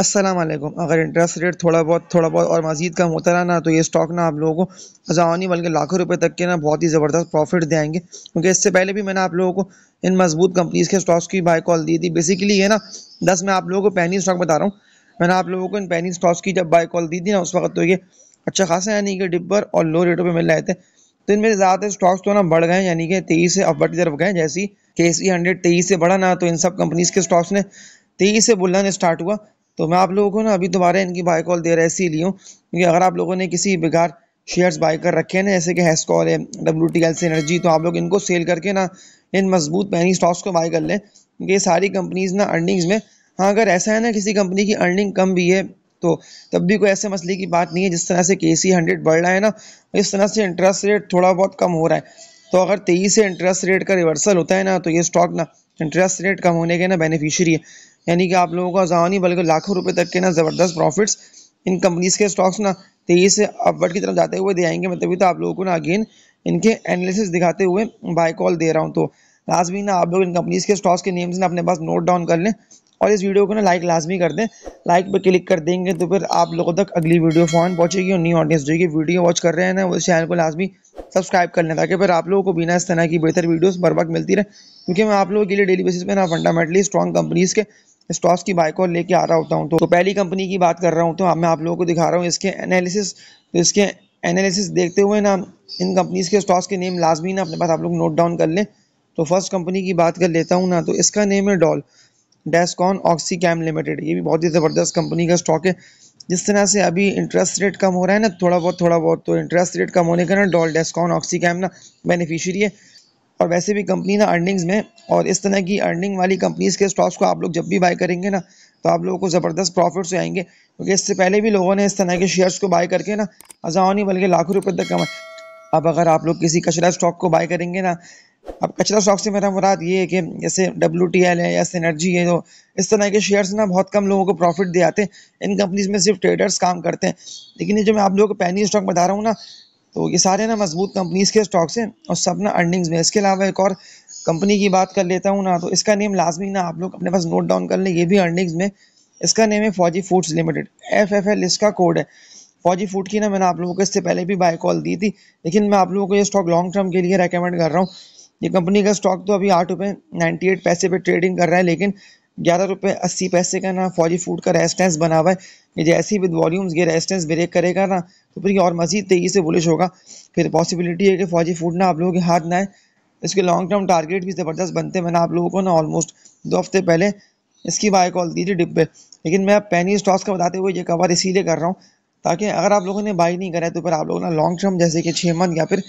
अस्सलाम वालेकुम अगर इंटरेस्ट रेट थोड़ा बहुत थोड़ा बहुत और मजीद कम होता रहा ना तो ये स्टॉक ना आप लोगों को हजारों बल्कि लाखों रुपए तक के ना बहुत ही ज़बरदस्त प्रॉफिट देंगे क्योंकि इससे पहले भी मैंने आप लोगों को इन मजबूत कंपनीज के स्टॉक्स की बाय कॉल दी थी बेसिकली ये ना दस मैं आप लोगों को पैनी स्टॉक बता रहा हूँ मैंने आप लोगों को इन पैनी स्टॉक्स की जब बाय कॉल दी थी ना उस वक्त तो ये अच्छा खासा यानी कि डिब्बर और लो रेटों पर मिल रहे थे तो इनमें ज़्यादातर स्टॉक्स तो ना बढ़ गए यानी कि तेईस से अपवर की तरफ गए जैसी के सी हंड्रेड तेईस से बढ़ा ना तो इन सब कंपनीज के स्टॉक्स ने तेईस से बुलना स्टार्ट हुआ तो मैं आप लोगों को ना अभी दोबारा इनकी बाई कॉल दे रहा है इसीलिए हूँ क्योंकि अगर आप लोगों ने किसी बेकार शेयर्स बाई कर रखे हैं ना जैसे कि हैस्कॉल है W T L C energy तो आप लोग इनको सेल करके ना इन मजबूत पैनी स्टॉक्स को बाई कर लें क्योंकि ये सारी कंपनीज ना अर्निंग्स में हाँ अगर ऐसा है ना किसी कंपनी की अर्निंग कम भी है तो तब भी कोई ऐसे मसले की बात नहीं है जिस तरह से के सी हंड्रेड बढ़ रहा है ना इस तरह से इंटरेस्ट रेट थोड़ा बहुत कम हो रहा है तो अगर तेईस से इंटरेस्ट रेट का रिवर्सल होता है ना तो ये स्टॉक ना इंटरेस्ट रेट कम होने के ना बेनिफिशियरी है यानी कि आप लोगों का जहाँ नहीं बल्कि लाखों रुपए तक के ना ज़बरदस्त प्रॉफिट्स इन कंपनीज़ के स्टॉक्स ना तेज़ी से अपवर्ड की तरफ जाते हुए दे आएंगे मतलब तो आप लोगों को ना अगेन इनके एनालिसिस दिखाते हुए बाय कॉल दे रहा हूँ तो लाजमी ना आप लोग इन कंपनीज़ के स्टॉक्स के नेम्स ना अपने पास नोट डाउन कर लें और इस वीडियो को ना लाइक लाजमी कर दें लाइक पर क्लिक कर देंगे तो फिर आप लोगों तक अगली वीडियो फ़ौन पहुँचेगी और न्यू ऑडियंस जो कि वीडियो वॉच कर रहे हैं ना उस चैनल को लाजमी सब्सक्राइब कर लें ताकि फिर आप लोगों को बिना इस तरह की बेहतर वीडियोस बर वक्त मिलती रहे क्योंकि मैं आप लोगों के लिए डेली बेसिस पर ना फंडामेंटली स्ट्रॉन्ग कंपनीज़ के स्टॉक्स की बाइक और लेके आ रहा होता हूँ तो, तो पहली कंपनी की बात कर रहा हूँ तो मैं आप लोगों को दिखा रहा हूँ इसके एनालिसिस तो इसके एनालिसिस देखते हुए ना इन कंपनीज के स्टॉक्स के नेम लाजमी ना अपने पास आप लोग नोट डाउन कर लें तो फर्स्ट कंपनी की बात कर लेता हूँ ना तो इसका नेम है डॉल डेस्कॉन ऑक्सी कैम लिमिटेड ये भी बहुत ही ज़बरदस्त कंपनी का स्टॉक है जिस तरह से अभी इंटरेस्ट रेट कम हो रहा है ना थोड़ा बहुत थोड़ा बहुत तो इंटरेस्ट रेट कम होने का ना डॉल डेस्कॉन ऑक्सी कैम ना बेनिफिशियरी है और वैसे भी कंपनी ना अर्निंग्स में और इस तरह की अर्निंग वाली कंपनीज़ के स्टॉक्स को आप लोग जब भी बाय करेंगे ना तो आप लोगों को ज़बरदस्त प्रॉफिट्स आएंगे क्योंकि इससे पहले भी लोगों ने इस तरह के शेयर्स को बाय करके ना हज़ारों नहीं बल्कि लाखों रुपये तक कमाए अब अगर आप लोग किसी कचरा स्टॉक को बाय करेंगे ना अब कचरा स्टॉक से मेरा मुराद ये है कि जैसे डब्ल्यू टी एल है या सनर्जी है तो इस तरह के शेयर्स ना बहुत कम लोगों को प्रॉफिट दे आते हैं इन कंपनीज में सिर्फ ट्रेडर्स काम करते हैं लेकिन ये जो मैं आप लोगों को पैनी स्टॉक बता रहा हूँ ना तो ये सारे ना मजबूत कंपनीज के स्टॉक्स हैं और सब ना अर्निंग्स में इसके अलावा एक और कंपनी की बात कर लेता हूँ ना तो इसका नेम लाजमी ना आप लोग अपने पास नोट डाउन कर लें ये भी अर्निंग्स में इसका नेम है Fauji foods limited F F L इसका कोड है फौजी फूड की ना मैंने आप लोगों को इससे पहले भी बाय कॉल दी थी लेकिन मैं आप लोगों को ये स्टॉक लॉन्ग टर्म के लिए रेकमेंड कर रहा हूँ ये कंपनी का स्टॉक तो अभी आठ रुपये नाइन्टी एट पैसे पे ट्रेडिंग कर रहा है लेकिन ग्यारह रुपये अस्सी पैसे का ना फौजी फूड का रेजिस्टेंस बना हुआ है कि जैसे ही विद वॉल्यूम्स ये रेजिस्टेंस ब्रेक करेगा ना तो फिर ये और मजीद तेज़ी से बुलिश होगा फिर पॉसिबिलिटी है कि फौजी फूड ना आप लोगों के हाथ ना आए इसके लॉन्ग टर्म टारगेट भी ज़बरदस्त बनते हैं मैंने आप लोगों को ना ऑलमोस्ट दो हफ्ते पहले इसकी बाय कॉल दी थी डिब्बे लेकिन मैं अब पैनी स्टॉक्स का बताते हुए ये कवर इसीलिए कर रहा हूँ ताकि अगर आप लोगों ने बाई नहीं करा है तो फिर आप लोग ना लॉन्ग टर्म जैसे कि छः मंथ या फिर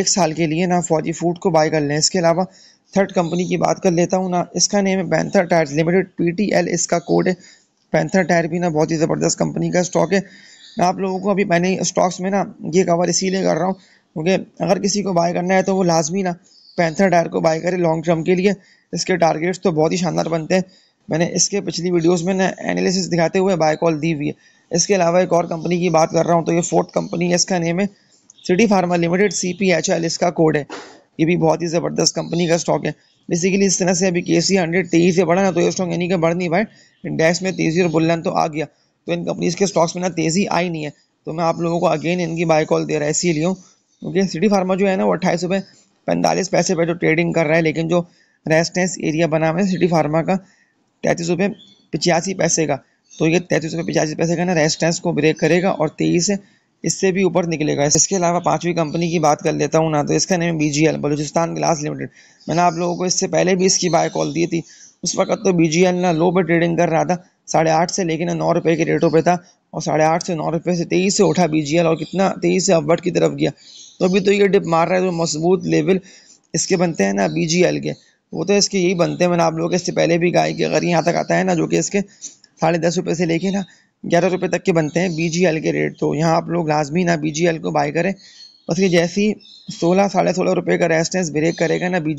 एक साल के लिए ना फौजी फूड को बाई कर लें इसके अलावा थर्ड कंपनी की बात कर लेता हूँ ना इसका नेम है पैंथर टायर्स लिमिटेड पीटीएल इसका कोड है पैंथर टायर भी ना बहुत ही ज़बरदस्त कंपनी का स्टॉक है मैं आप लोगों को अभी मैंने स्टॉक्स में ना ये कवर इसीलिए कर रहा हूँ क्योंकि अगर किसी को बाय करना है तो वो लाजमी ना पैंथर टायर को बाय करे लॉन्ग टर्म के लिए इसके टारगेट्स तो बहुत ही शानदार बनते हैं मैंने इसके पिछली वीडियोज़ में ना एनालिसिस दिखाते हुए बाय कॉल दी हुई है इसके अलावा एक और कंपनी की बात कर रहा हूँ तो ये फोर्थ कंपनी है इसका नेम है city pharma limited C P H L इसका कोड है ये भी बहुत ही ज़बरदस्त कंपनी का स्टॉक है बेसिकली इस तरह से अभी के सी हंड्रेड तेजी से बढ़ा ना तो ये स्टॉक यानी कि बढ़ नहीं पाए इंडेक्स में तेज़ी और बुलंद तो आ गया तो इन कंपनीज के स्टॉक्स में ना तेज़ी आई नहीं है तो मैं आप लोगों को अगेन इनकी बाय कॉल दे रहा है इसीलिए हूँ क्योंकि सिटी फार्मा जो है ना वो अट्ठाईस रुपये पैंतालीस पैसे पर जो ट्रेडिंग कर रहा है लेकिन जो रेस्टेंस एरिया बना हुआ है सिटी फार्मा का तैंतीस रुपये पिचासी पैसे का तो ये तैंतीस रुपये पिचासी पैसे का ना रेस्टेंस को ब्रेक करेगा और तेईस इससे भी ऊपर निकलेगा इसके अलावा पांचवी कंपनी की बात कर लेता हूँ ना तो इसका name B G L Balochistan glass limited मैंने आप लोगों को इससे पहले भी इसकी बाय कॉल दी थी उस वक्त तो बी जी एल ना लो पर ट्रेडिंग कर रहा था साढ़े आठ से लेकिन नौ रुपये के रेटों पर था और साढ़े आठ से नौ रुपये से तेईस से उठा बी जी एल और कितना तेईस से अपवर्ड की तरफ गया तो अभी तो ये डिप मार रहा है तो मजबूत लेवल इसके बनते हैं ना बी जी एल के वो तो इसके यही बनते हैं मैंने आप लोगों के इससे पहले भी गाय कि अगर यहाँ तक आता है ना जो कि इसके साढ़े दस रुपये से लेके ना ग्यारह रुपये तक के बनते हैं बी के रेट तो यहाँ आप लोग लाजमी ना बी को बाई करें बस ये जैसे ही सोलह साढ़े सोलह रुपये का रेस्टेंस ब्रेक करेगा ना बी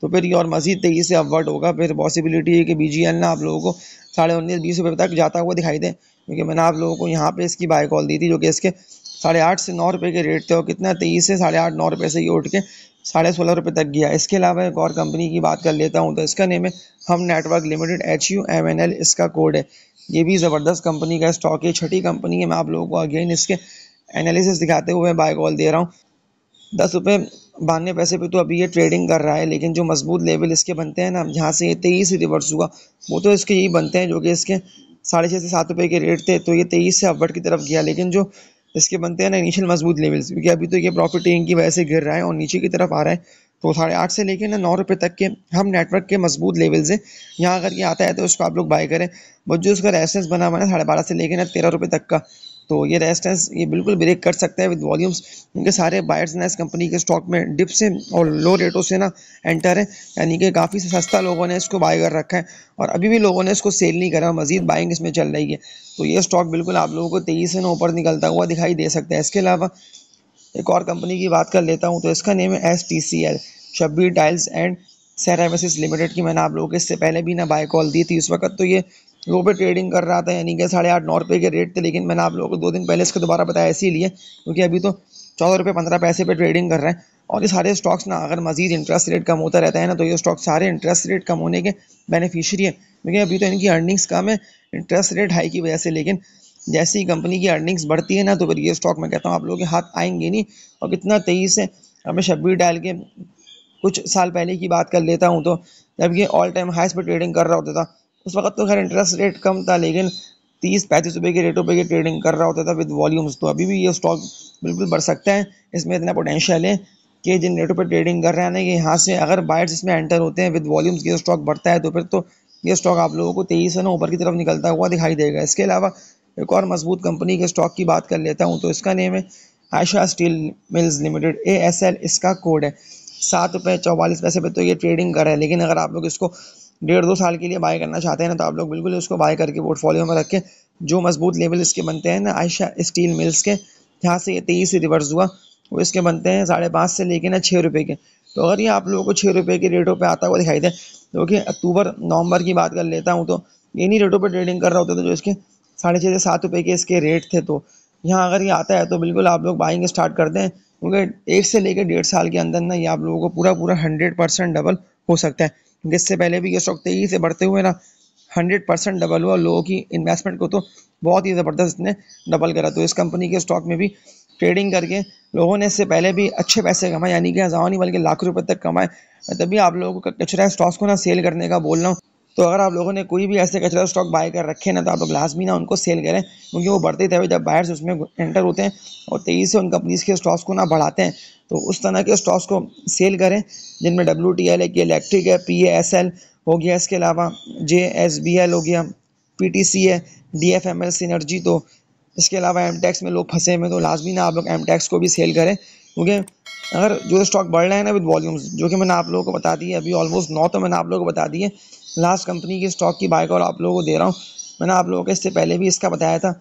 तो फिर ये और मज़ीद तेज़ी से अपवर्ड होगा फिर पॉसिबिलिटी है कि बी ना आप लोगों को साढ़े उन्नीस बीस रुपये तक जाता हुआ दिखाई दे क्योंकि मैंने आप लोगों को यहाँ पे इसकी बाई कॉल दी थी जो कि इसके साढ़े आठ से नौ रुपये के रेट थे और कितना तेईस से साढ़े आठ नौ रुपये से ये उठ के साढ़े सोलह रुपये तक गया इसके अलावा एक और कंपनी की बात कर लेता हूँ तो इसका नेम है Hum network limited H U M N L इसका कोड है ये भी ज़बरदस्त कंपनी का स्टॉक है छठी कंपनी है मैं आप लोगों को अगेन इसके एनालिसिस दिखाते हुए बाय कॉल दे रहा हूँ दस रुपये बानवे पैसे पे तो अभी ये ट्रेडिंग कर रहा है लेकिन जो मजबूत लेवल इसके बनते हैं ना जहाँ से ये तेईस रिवर्स हुआ वो तो इसके यही बनते हैं जो कि इसके साढ़े छः से सात रुपये के रेट थे तो ये तेईस से अपवर्ड की तरफ गया लेकिन जो इसके बनते हैं ना इनिशियल मजबूत लेवल्स क्योंकि अभी तो ये प्रॉफिट इनकी की वजह से गिर रहा है और नीचे की तरफ आ रहा है तो साढ़े आठ से लेकर ना नौ रुपये तक के हम नेटवर्क के मजबूत लेवल से यहाँ अगर ये आता है तो उसको आप लोग बाई करें बट जो उसका रेस्टेंस बना हुआ है ना साढ़े बारह से लेकर ना तेरह रुपये तक का तो ये रेजिस्टेंस ये बिल्कुल ब्रेक कर सकता है विद वॉल्यूम्स क्योंकि सारे बायर्स ना इस कंपनी के स्टॉक में डिप से और लो रेटों से ना एंटर है यानी कि काफ़ी सस्ता लोगों ने इसको बाय कर रखा है और अभी भी लोगों ने इसको सेल नहीं करा मजीद बाइंग इसमें चल रही है तो ये स्टॉक बिल्कुल आप लोगों को तेजी से ना ऊपर निकलता हुआ दिखाई दे सकता है इसके अलावा एक और कंपनी की बात कर लेता हूँ तो इसका नेम है S T C L Shabbir tiles and ceramics limited की मैंने आप लोगों के इससे पहले भी ना बाय कॉल दी थी उस वक्त तो ये लो पे ट्रेडिंग कर रहा था यानी कि साढ़े आठ नौ रुपये के रेट थे लेकिन मैंने आप लोगों को दो दिन पहले इसके दोबारा बताया लिए क्योंकि अभी तो चौदह रुपये पंद्रह पैसे पे ट्रेडिंग कर रहे हैं और ये सारे स्टॉक्स ना अगर मजीद इंटरेस्ट रेट कम होता रहता है ना तो ये स्टॉक सारे इंटरेस्ट रेट कम होने के बेनिफिशियरी है क्योंकि अभी तो इनकी अर्निंग्स कम है इंटरेस्ट रेट हाई की वजह से लेकिन जैसे ही कंपनी की अर्निंग्स बढ़ती है ना तो फिर ये स्टॉक मैं कहता हूँ आप लोगों के हाथ आएंगे नहीं और कितना तेज़ी से हमें शब्बीर डाल के कुछ साल पहले की बात कर लेता हूँ तो जब ये ऑल टाइम हाई पर ट्रेडिंग कर रहा होता था उस वक्त तो खैर इंटरेस्ट रेट कम था लेकिन तीस पैंतीस रुपये के रेटों पर ट्रेडिंग कर रहा होता था विद वॉल्यूम्स तो अभी भी ये स्टॉक बिल्कुल बढ़ सकता है इसमें इतना पोटेंशियल है कि जिन रेटों पर ट्रेडिंग कर रहे हैं ना कि यहाँ से अगर बायर्स इसमें एंटर होते हैं विद वॉल्यूम्स ये स्टॉक बढ़ता है तो फिर तो ये स्टॉक आप लोगों को तेईस ना ऊपर की तरफ निकलता हुआ दिखाई देगा इसके अलावा एक और मजबूत कंपनी के स्टॉक की बात कर लेता हूँ तो इसका नेम है Ayesha steel mills limited A इसका कोड है सात रुपये चौवालीस पैसे पे तो ये ट्रेडिंग कर है लेकिन अगर आप लोग इसको डेढ़ दो साल के लिए बाय करना चाहते हैं ना तो आप लोग बिल्कुल उसको बाय करके पोर्टफोलियो में रखें जो मजबूत लेवल इसके बनते हैं ना आयशा स्टील मिल्स के यहाँ से ये तेईस से रिवर्स हुआ वो इसके बनते हैं साढ़े पाँच से लेके ना छः रुपये के तो अगर ये आप लोगों को छः रुपये के रेटों पर आता हुआ दिखाई दे तो कि अक्टूबर नवंबर की बात कर लेता हूँ तो इन्हीं रेटों पर ट्रेडिंग कर रहा होता था जो इसके साढ़े छः से सात रुपये के इसके रेट थे तो यहाँ अगर ये आता है तो बिल्कुल आप लोग बाइंग स्टार्ट कर दें क्योंकि एक से लेकर डेढ़ साल के अंदर ना ये आप लोगों को पूरा पूरा हंड्रेड परसेंट डबल हो सकता है इससे पहले भी ये स्टॉक तेजी से बढ़ते हुए ना हंड्रेड परसेंट डबल हुआ लोगों की इन्वेस्टमेंट को तो बहुत ही ज़बरदस्त इसने डबल करा तो इस कंपनी के स्टॉक में भी ट्रेडिंग करके लोगों ने इससे पहले भी अच्छे पैसे कमाए यानी कि हज़ार नहीं बल्कि लाख रुपये तक कमाए तभी आप लोगों को कचरा स्टॉक्स को ना सेल करने का बोल रहा हूँ तो अगर आप लोगों ने कोई भी ऐसे कचरा स्टॉक बाय कर रखे ना तो आप लोग लाजमी ना उनको सेल करें क्योंकि वो बढ़ते थे जब बायर्स से उसमें एंटर होते हैं और तेज़ी से उन कंपनीज के स्टॉक्स को ना बढ़ाते हैं तो उस तरह के स्टॉक्स को सेल करें जिनमें डब्ल्यू टी एल एक इलेक्ट्रिक है पी एस एल हो गया इसके अलावा जे एस बी एल हो गया पी टी सी है D F M L synergy तो इसके अलावा एम टैक्स में लोग फंसे हुए तो लाजमी ना आप लोग एम टैक्स को भी सेल करें क्योंकि अगर जो स्टॉक बढ़ रहे हैं ना विद वॉल्यूम्स जो कि मैंने आप लोगों को बता दी है अभी ऑलमोस्ट नौ तो मैंने आप लोगों को बता दी है लास्ट कंपनी के स्टॉक की बाइक और आप लोगों को दे रहा हूँ मैंने आप लोगों को इससे पहले भी इसका बताया था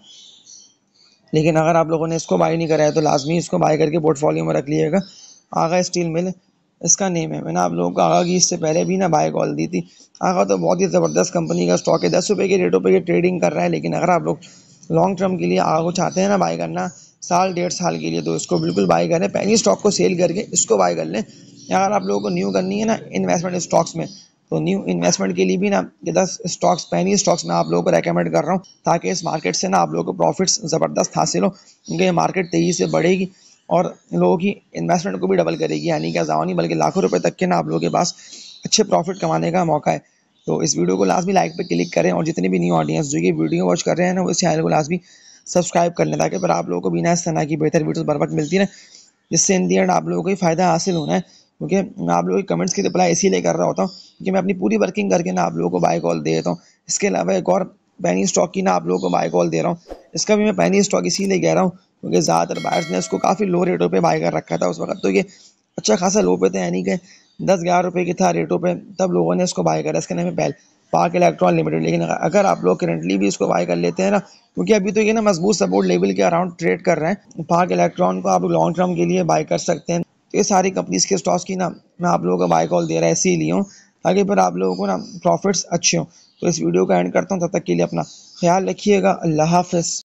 लेकिन अगर आप लोगों ने इसको बाई नहीं कराया तो लाजमी इसको बाई करके पोर्टफोलियो में रख लीजिएगा आगा स्टील मिल इसका नेम है मैंने आप लोगों को आगा की इससे पहले भी ना बाय कॉल दी थी आगा तो बहुत ही ज़बरदस्त कंपनी का स्टॉक है दस रुपये के रेटों पे ये ट्रेडिंग कर रहा है लेकिन अगर आप लोग लॉन्ग टर्म के लिए आगा को चाहते हैं ना बाय करना साल डेढ़ साल के लिए तो इसको बिल्कुल बाय करें पहले स्टॉक को सेल करके इसको बाय कर लें अगर आप लोगों को न्यू करनी है ना इन्वेस्टमेंट स्टॉक्स में तो न्यू इन्वेस्टमेंट के लिए भी ना ये दस स्टॉक्स पहनी स्टॉक्स मैं आप लोगों को रेकमेंड कर रहा हूँ ताकि इस मार्केट से ना आप लोगों को प्रॉफिट्स ज़बरदस्त हासिल हो क्योंकि मार्केट तेज़ी से बढ़ेगी और लोगों की इन्वेस्टमेंट को भी डबल करेगी यानी कि हज़ारों नहीं बल्कि लाखों रुपये तक के ना आप लोगों के पास अच्छे प्रॉफिट कमाने का मौका है तो इस वीडियो को लास्ट भी लाइक पर क्लिक करें और जितने भी न्यू ऑडियंस जो ये वीडियो वॉच कर रहे हैं ना उस चैनल को लास्ट भी सब्सक्राइब कर लें ताकि पर आप लोगों को बिना इस तरह की बेहतर वीडियोस बर वक्त मिलती रहे जिससे इन दी एंड आप लोगों को ही फ़ायदा हासिल होना है क्योंकि मैं आप लोगों के कमेंट्स की रिप्लाई इसीलिए कर रहा होता हूँ क्योंकि मैं अपनी पूरी वर्किंग करके ना आप लोगों को बाय कॉल दे देता हूँ इसके अलावा एक और पैनी स्टॉक की ना आप लोगों को बाय कॉल दे रहा हूँ इसका भी मैं पैनी स्टॉक इसीलिए कह रहा हूँ क्योंकि ज़्यादातर बायर्स ने इसको काफ़ी लो रेटों पर बाय कर रखा था उस वक्त तो ये अच्छा खासा लो पे थे यानी कि दस ग्यारह रुपये की था रेटों पर तब लोगों ने इसको बाय करा इसके नाम पहले पाक इलेक्ट्रॉन लिमिटेड लेकिन अगर आप लोग करेंटली भी इसको बाय कर लेते हैं ना क्योंकि अभी तो ये ना मजबूत सपोर्ट लेवल के अराउंड ट्रेड कर रहे हैं पाक इलेक्ट्रॉन को आप लॉन्ग टर्म के लिए बाय कर सकते हैं तो ये सारी कंपनीज़ के स्टॉक्स की ना मैं आप लोगों का बाय कॉल दे रहा है ही हूँ आगे फिर आप लोगों को ना प्रॉफिट्स अच्छे हों तो इस वीडियो का एंड करता हूँ तब तक के लिए अपना ख्याल रखिएगा अल्लाह हाफिज़